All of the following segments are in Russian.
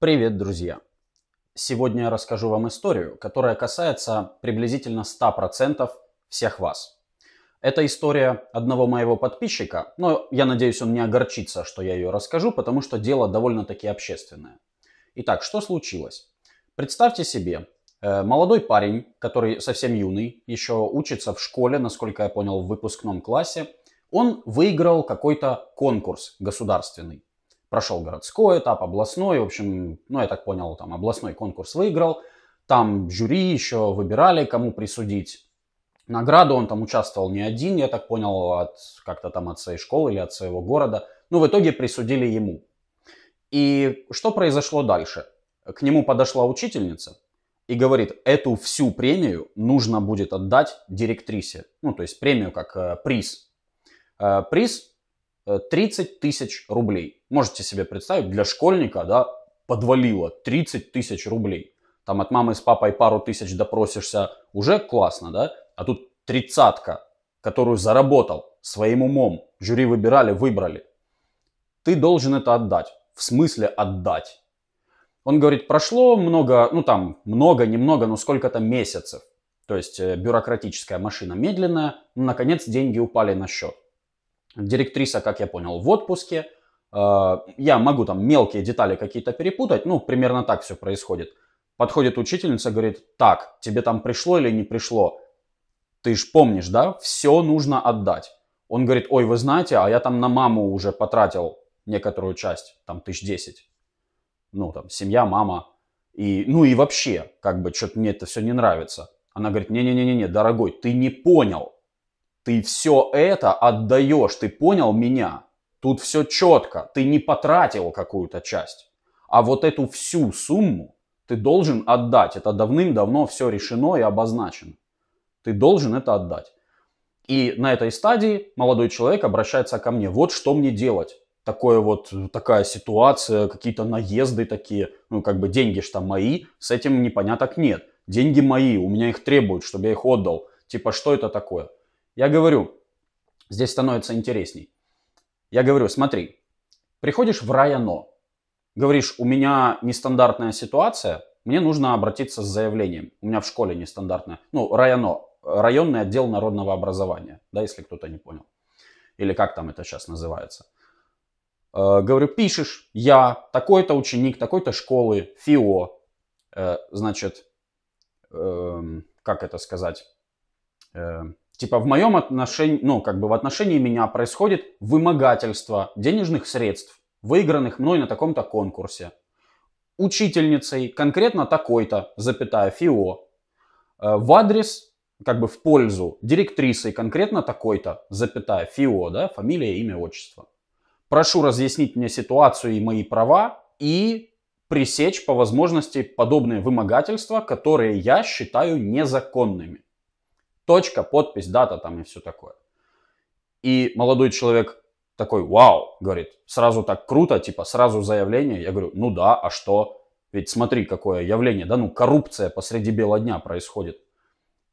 Привет, друзья! Сегодня я расскажу вам историю, которая касается приблизительно 100% всех вас. Это история одного моего подписчика, но я надеюсь, он не огорчится, что я ее расскажу, потому что дело довольно-таки общественное. Итак, что случилось? Представьте себе, э, молодой парень, который совсем юный, еще учится в школе, насколько я понял, в выпускном классе, он выиграл какой-то конкурс государственный прошел городской этап, областной, в общем, ну, я так понял, там областной конкурс выиграл, там жюри еще выбирали, кому присудить награду, он там участвовал не один, я так понял, от как-то там от своей школы или от своего города, ну, в итоге присудили ему. И что произошло дальше? К нему подошла учительница и говорит, эту всю премию нужно будет отдать директрисе, ну, то есть премию как э, приз. Э, приз 30 э, тысяч рублей. Можете себе представить, для школьника да, подвалило 30 тысяч рублей. Там от мамы с папой пару тысяч допросишься, уже классно, да? А тут тридцатка, которую заработал своим умом, жюри выбирали, выбрали. Ты должен это отдать. В смысле отдать? Он говорит, прошло много, ну там много, немного, но сколько-то месяцев. То есть э, бюрократическая машина медленная, ну, наконец деньги упали на счет. Директриса, как я понял, в отпуске – а, я могу там мелкие детали какие-то перепутать, ну, примерно так все происходит. Подходит учительница, говорит, так, тебе там пришло или не пришло? Ты ж помнишь, да? Все нужно отдать. Он говорит, ой, вы знаете, а я там на маму уже потратил некоторую часть, там, тысяч десять. Ну, там, семья, мама. И, ну и вообще, как бы, что-то мне это все не нравится. Она говорит, не-не-не-не, дорогой, ты не понял. Ты все это отдаешь, ты понял меня? Тут все четко, ты не потратил какую-то часть, а вот эту всю сумму ты должен отдать. Это давным-давно все решено и обозначено. Ты должен это отдать. И на этой стадии молодой человек обращается ко мне. Вот что мне делать. Такое вот, такая ситуация, какие-то наезды такие. Ну, как бы деньги что мои, с этим непоняток нет. Деньги мои, у меня их требуют, чтобы я их отдал. Типа, что это такое? Я говорю, здесь становится интересней. Я говорю, смотри, приходишь в Раяно, говоришь, у меня нестандартная ситуация, мне нужно обратиться с заявлением. У меня в школе нестандартная, ну, Раяно, районный отдел народного образования, да, если кто-то не понял. Или как там это сейчас называется. Э, говорю, пишешь, я такой-то ученик такой-то школы, ФИО, э, значит, э, как это сказать, эм, типа в моем отношении, ну, как бы в отношении меня происходит вымогательство денежных средств, выигранных мной на таком-то конкурсе. Учительницей, конкретно такой-то, запятая, ФИО, э, в адрес, как бы в пользу директрисой, конкретно такой-то, запятая, ФИО, да, фамилия, имя, отчество. Прошу разъяснить мне ситуацию и мои права и пресечь по возможности подобные вымогательства, которые я считаю незаконными точка, подпись, дата там и все такое. И молодой человек такой, вау, говорит, сразу так круто, типа сразу заявление. Я говорю, ну да, а что? Ведь смотри, какое явление, да, ну коррупция посреди бела дня происходит.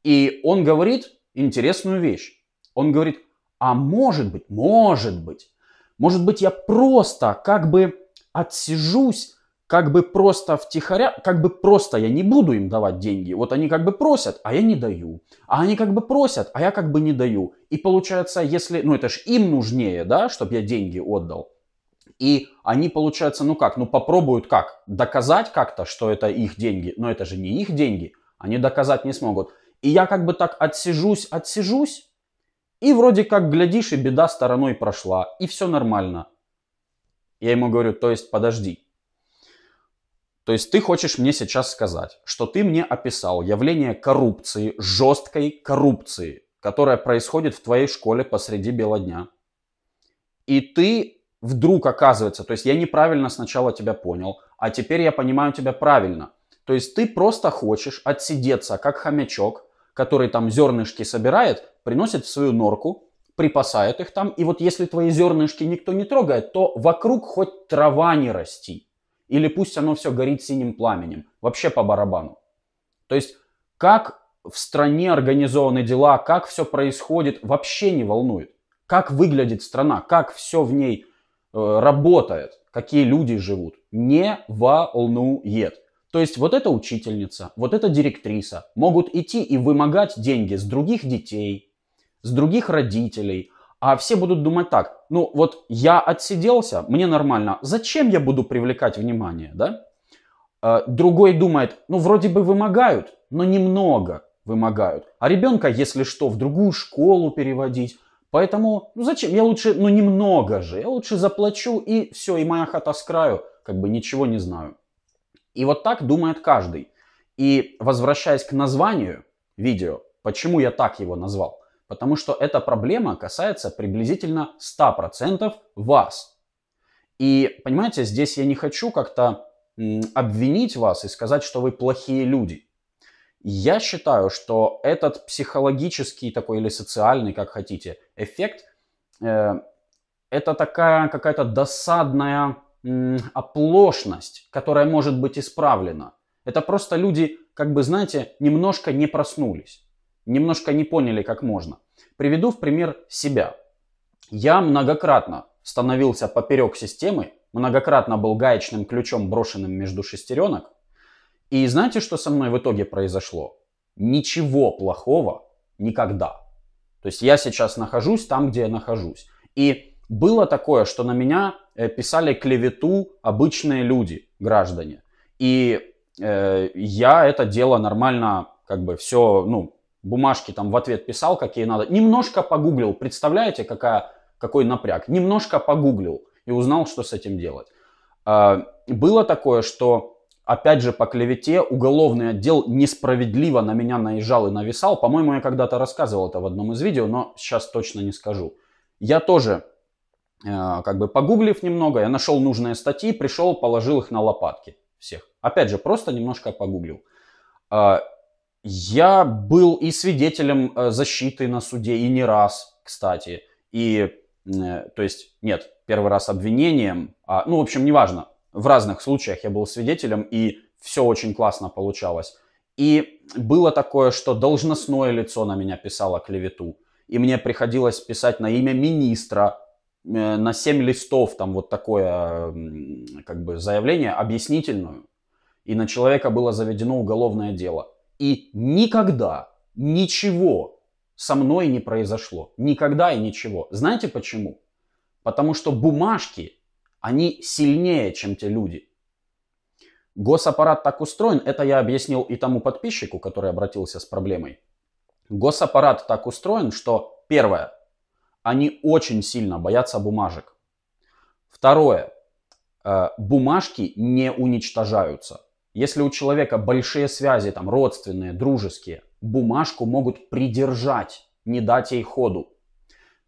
И он говорит интересную вещь. Он говорит, а может быть, может быть, может быть я просто как бы отсижусь как бы просто втихаря, как бы просто я не буду им давать деньги. Вот они как бы просят, а я не даю. А они как бы просят, а я как бы не даю. И получается, если, ну это же им нужнее, да, чтобы я деньги отдал. И они, получается, ну как, ну попробуют как? Доказать как-то, что это их деньги. Но это же не их деньги. Они доказать не смогут. И я как бы так отсижусь, отсижусь. И вроде как глядишь, и беда стороной прошла. И все нормально. Я ему говорю, то есть подожди, то есть ты хочешь мне сейчас сказать, что ты мне описал явление коррупции, жесткой коррупции, которая происходит в твоей школе посреди бела дня. И ты вдруг оказывается, то есть я неправильно сначала тебя понял, а теперь я понимаю тебя правильно. То есть ты просто хочешь отсидеться, как хомячок, который там зернышки собирает, приносит в свою норку, припасает их там, и вот если твои зернышки никто не трогает, то вокруг хоть трава не расти. Или пусть оно все горит синим пламенем. Вообще по барабану. То есть, как в стране организованы дела, как все происходит, вообще не волнует. Как выглядит страна, как все в ней э, работает, какие люди живут. Не волнует. То есть вот эта учительница, вот эта директриса могут идти и вымогать деньги с других детей, с других родителей – а все будут думать так, ну вот я отсиделся, мне нормально, зачем я буду привлекать внимание, да? Э, другой думает, ну вроде бы вымогают, но немного вымогают. А ребенка, если что, в другую школу переводить. Поэтому, ну зачем, я лучше, ну немного же, я лучше заплачу и все, и моя хата с краю, как бы ничего не знаю. И вот так думает каждый. И возвращаясь к названию видео, почему я так его назвал – Потому что эта проблема касается приблизительно 100% вас. И, понимаете, здесь я не хочу как-то обвинить вас и сказать, что вы плохие люди. Я считаю, что этот психологический такой или социальный, как хотите, эффект, э, это такая какая-то досадная э, оплошность, которая может быть исправлена. Это просто люди, как бы, знаете, немножко не проснулись немножко не поняли, как можно. Приведу в пример себя. Я многократно становился поперек системы, многократно был гаечным ключом, брошенным между шестеренок. И знаете, что со мной в итоге произошло? Ничего плохого никогда. То есть я сейчас нахожусь там, где я нахожусь. И было такое, что на меня э, писали клевету обычные люди, граждане. И э, я это дело нормально, как бы все, ну, бумажки там в ответ писал, какие надо. Немножко погуглил, представляете, какая, какой напряг. Немножко погуглил и узнал, что с этим делать. А, было такое, что, опять же, по клевете уголовный отдел несправедливо на меня наезжал и нависал. По-моему, я когда-то рассказывал это в одном из видео, но сейчас точно не скажу. Я тоже, а, как бы погуглив немного, я нашел нужные статьи, пришел, положил их на лопатки всех. Опять же, просто немножко погуглил. А, я был и свидетелем э, защиты на суде, и не раз, кстати. И, э, то есть, нет, первый раз обвинением, а, ну, в общем, неважно. В разных случаях я был свидетелем, и все очень классно получалось. И было такое, что должностное лицо на меня писало клевету. И мне приходилось писать на имя министра, э, на 7 листов там вот такое как бы заявление объяснительную. И на человека было заведено уголовное дело. И никогда ничего со мной не произошло. Никогда и ничего. Знаете почему? Потому что бумажки, они сильнее, чем те люди. Госаппарат так устроен, это я объяснил и тому подписчику, который обратился с проблемой. Госаппарат так устроен, что первое, они очень сильно боятся бумажек. Второе, э, бумажки не уничтожаются. Если у человека большие связи, там, родственные, дружеские, бумажку могут придержать, не дать ей ходу.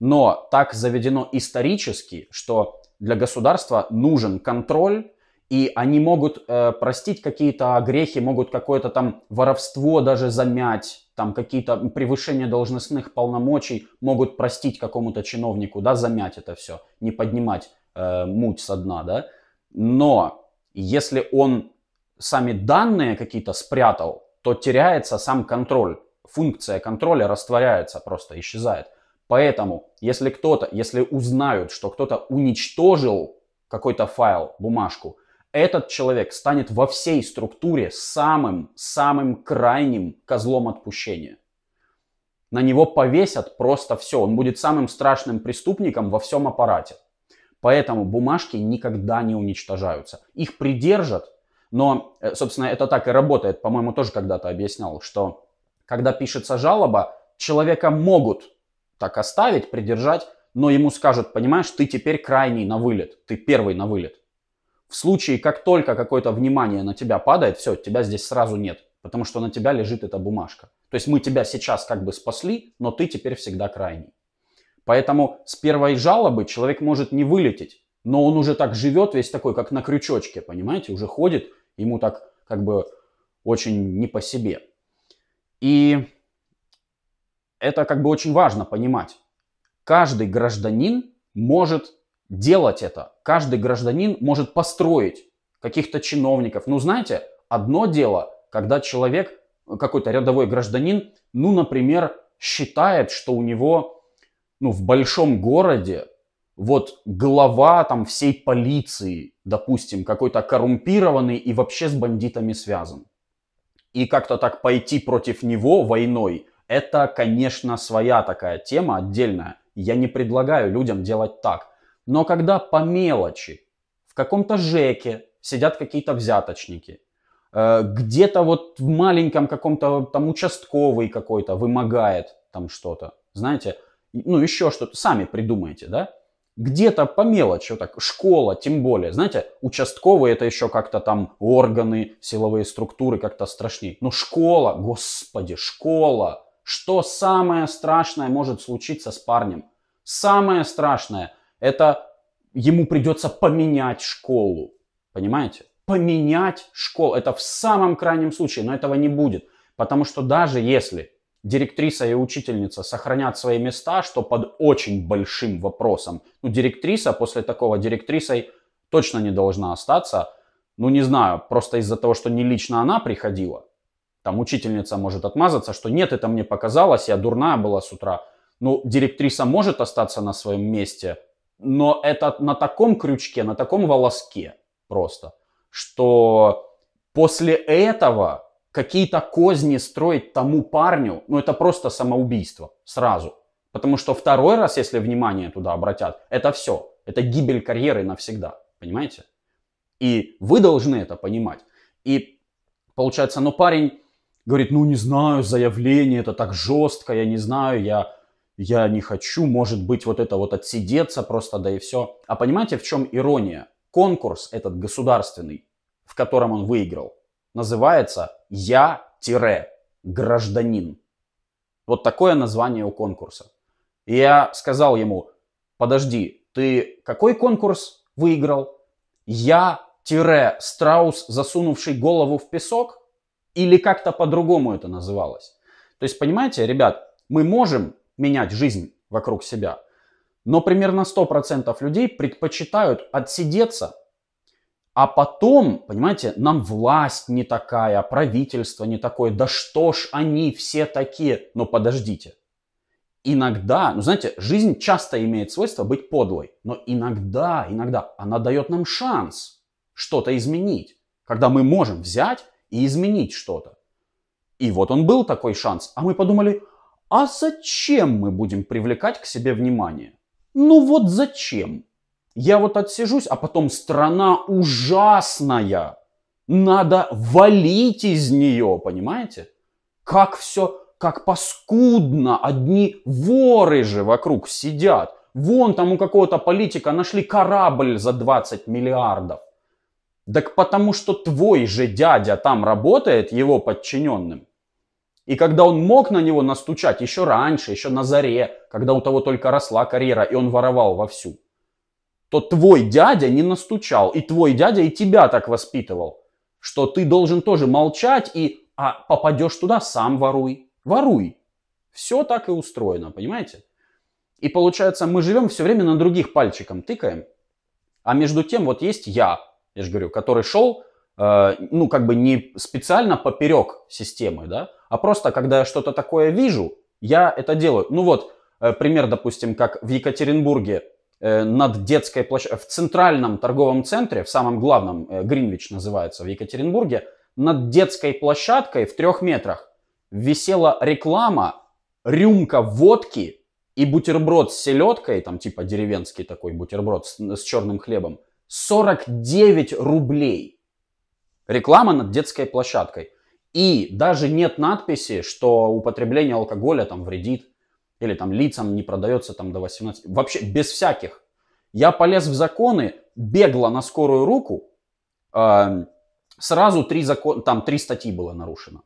Но так заведено исторически, что для государства нужен контроль, и они могут э, простить какие-то грехи, могут какое-то там воровство даже замять, там какие-то превышения должностных полномочий, могут простить какому-то чиновнику, да, замять это все, не поднимать э, муть со дна, да. Но если он сами данные какие-то спрятал, то теряется сам контроль. Функция контроля растворяется, просто исчезает. Поэтому, если кто-то, если узнают, что кто-то уничтожил какой-то файл, бумажку, этот человек станет во всей структуре самым-самым крайним козлом отпущения. На него повесят просто все. Он будет самым страшным преступником во всем аппарате. Поэтому бумажки никогда не уничтожаются. Их придержат но, э, собственно, это так и работает. По-моему, тоже когда-то объяснял, что когда пишется жалоба, человека могут так оставить, придержать, но ему скажут, понимаешь, ты теперь крайний на вылет, ты первый на вылет. В случае, как только какое-то внимание на тебя падает, все, тебя здесь сразу нет, потому что на тебя лежит эта бумажка. То есть мы тебя сейчас как бы спасли, но ты теперь всегда крайний. Поэтому с первой жалобы человек может не вылететь, но он уже так живет весь такой, как на крючочке, понимаете, уже ходит, Ему так как бы очень не по себе. И это как бы очень важно понимать. Каждый гражданин может делать это. Каждый гражданин может построить каких-то чиновников. Ну, знаете, одно дело, когда человек, какой-то рядовой гражданин, ну, например, считает, что у него, ну, в большом городе вот глава там всей полиции допустим, какой-то коррумпированный и вообще с бандитами связан. И как-то так пойти против него войной, это, конечно, своя такая тема отдельная. Я не предлагаю людям делать так. Но когда по мелочи, в каком-то жеке сидят какие-то взяточники, э, где-то вот в маленьком каком-то там участковый какой-то вымогает там что-то, знаете, ну еще что-то, сами придумайте, да? где-то по мелочи, вот так, школа, тем более, знаете, участковые это еще как-то там органы, силовые структуры как-то страшнее. Но школа, господи, школа, что самое страшное может случиться с парнем? Самое страшное это ему придется поменять школу, понимаете? Поменять школу, это в самом крайнем случае, но этого не будет. Потому что даже если директриса и учительница сохранят свои места, что под очень большим вопросом. Ну, директриса после такого директрисой точно не должна остаться. Ну, не знаю, просто из-за того, что не лично она приходила. Там учительница может отмазаться, что нет, это мне показалось, я дурная была с утра. Ну, директриса может остаться на своем месте, но это на таком крючке, на таком волоске просто, что после этого какие-то козни строить тому парню, ну это просто самоубийство сразу. Потому что второй раз, если внимание туда обратят, это все. Это гибель карьеры навсегда. Понимаете? И вы должны это понимать. И получается, ну парень говорит, ну не знаю, заявление, это так жестко, я не знаю, я, я не хочу, может быть, вот это вот отсидеться просто, да и все. А понимаете, в чем ирония? Конкурс этот государственный, в котором он выиграл, Называется «Я-гражданин». Вот такое название у конкурса. И я сказал ему, подожди, ты какой конкурс выиграл? Я-страус, засунувший голову в песок? Или как-то по-другому это называлось? То есть, понимаете, ребят, мы можем менять жизнь вокруг себя, но примерно 100% людей предпочитают отсидеться а потом, понимаете, нам власть не такая, а правительство не такое. Да что ж они все такие? Но подождите. Иногда, ну знаете, жизнь часто имеет свойство быть подлой. Но иногда, иногда она дает нам шанс что-то изменить. Когда мы можем взять и изменить что-то. И вот он был такой шанс. А мы подумали, а зачем мы будем привлекать к себе внимание? Ну вот зачем? Я вот отсижусь, а потом страна ужасная. Надо валить из нее, понимаете? Как все, как паскудно. Одни воры же вокруг сидят. Вон там у какого-то политика нашли корабль за 20 миллиардов. Так потому что твой же дядя там работает его подчиненным. И когда он мог на него настучать еще раньше, еще на заре, когда у того только росла карьера, и он воровал вовсю – то твой дядя не настучал, и твой дядя и тебя так воспитывал, что ты должен тоже молчать и а попадешь туда, сам воруй, воруй. Все так и устроено, понимаете? И получается, мы живем все время на других пальчиком тыкаем, а между тем вот есть я, я же говорю, который шел, э, ну как бы не специально поперек системы, да, а просто когда я что-то такое вижу, я это делаю. Ну вот, э, пример, допустим, как в Екатеринбурге Э, над детской площадкой, в центральном торговом центре, в самом главном, э, Гринвич называется, в Екатеринбурге, над детской площадкой в трех метрах висела реклама, рюмка водки и бутерброд с селедкой, там типа деревенский такой бутерброд с, с черным хлебом, 49 рублей. Реклама над детской площадкой. И даже нет надписи, что употребление алкоголя там вредит или там лицам не продается там до 18. Вообще без всяких. Я полез в законы, бегло на скорую руку. Э, сразу три, закон, там, три статьи было нарушено.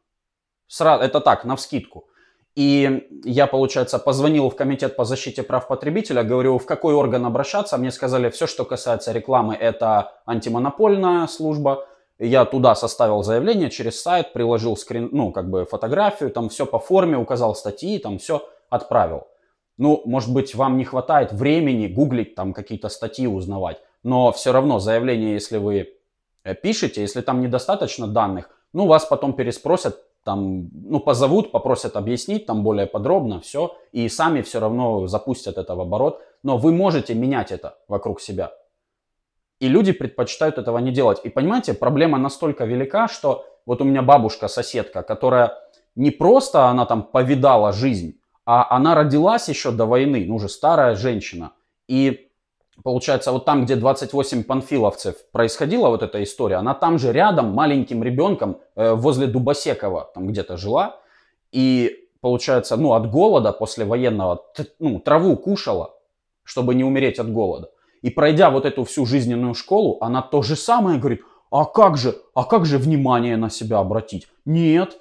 Сразу, это так, на навскидку. И я, получается, позвонил в Комитет по защите прав потребителя, говорю, в какой орган обращаться. Мне сказали, все, что касается рекламы, это антимонопольная служба. Я туда составил заявление через сайт, приложил скрин, ну, как бы фотографию, там все по форме, указал статьи, там все отправил. Ну, может быть, вам не хватает времени гуглить там какие-то статьи, узнавать, но все равно заявление, если вы э, пишете, если там недостаточно данных, ну, вас потом переспросят, там, ну, позовут, попросят объяснить там более подробно, все, и сами все равно запустят это в оборот, но вы можете менять это вокруг себя. И люди предпочитают этого не делать. И понимаете, проблема настолько велика, что вот у меня бабушка, соседка, которая не просто она там повидала жизнь, а она родилась еще до войны, ну уже старая женщина. И получается, вот там, где 28 панфиловцев происходила вот эта история, она там же рядом маленьким ребенком э, возле Дубосекова там где-то жила. И получается, ну от голода после военного, ну траву кушала, чтобы не умереть от голода. И пройдя вот эту всю жизненную школу, она то же самое говорит, а как же, а как же внимание на себя обратить? Нет,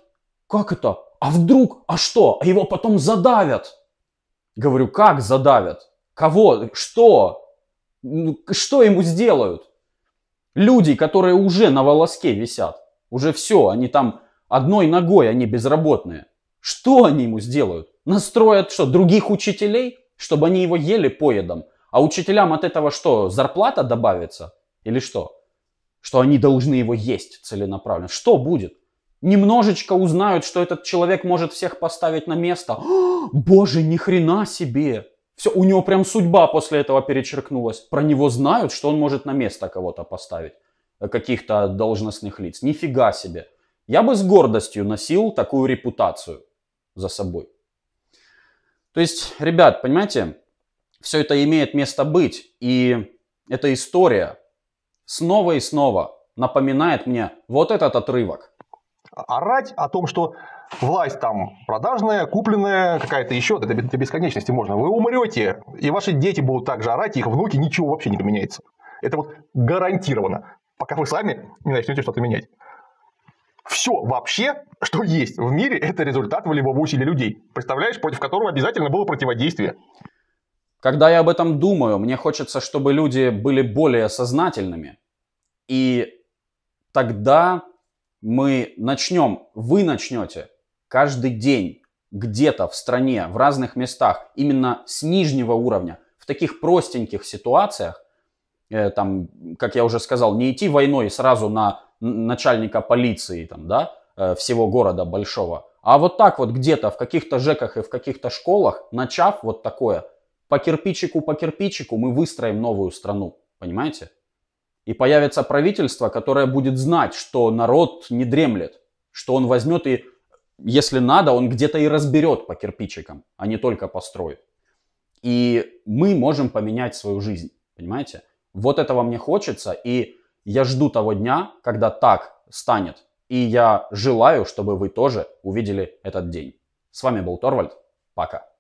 как это? А вдруг, а что? А его потом задавят. Говорю, как задавят? Кого? Что? Ну, что ему сделают? Люди, которые уже на волоске висят. Уже все, они там одной ногой, они безработные. Что они ему сделают? Настроят что, других учителей, чтобы они его ели поедом? А учителям от этого что, зарплата добавится? Или что? Что они должны его есть целенаправленно? Что будет? немножечко узнают, что этот человек может всех поставить на место. «А, боже, ни хрена себе! Все, у него прям судьба после этого перечеркнулась. Про него знают, что он может на место кого-то поставить, э, каких-то должностных лиц. Нифига себе. Я бы с гордостью носил такую репутацию за собой. То есть, ребят, понимаете, все это имеет место быть. И эта история снова и снова напоминает мне вот этот отрывок орать о том, что власть там продажная, купленная, какая-то еще, до, до бесконечности можно. Вы умрете, и ваши дети будут также орать, и их внуки, ничего вообще не поменяется. Это вот гарантированно, пока вы сами не начнете что-то менять. Все вообще, что есть в мире, это результат волевого усилия людей. Представляешь, против которого обязательно было противодействие. Когда я об этом думаю, мне хочется, чтобы люди были более сознательными. И тогда мы начнем, вы начнете каждый день где-то в стране, в разных местах, именно с нижнего уровня, в таких простеньких ситуациях, э, там, как я уже сказал, не идти войной сразу на начальника полиции там, да, э, всего города большого, а вот так вот где-то в каких-то жеках и в каких-то школах, начав вот такое, по кирпичику, по кирпичику мы выстроим новую страну, понимаете? И появится правительство, которое будет знать, что народ не дремлет, что он возьмет и, если надо, он где-то и разберет по кирпичикам, а не только построит. И мы можем поменять свою жизнь, понимаете? Вот этого мне хочется, и я жду того дня, когда так станет. И я желаю, чтобы вы тоже увидели этот день. С вами был Торвальд. Пока.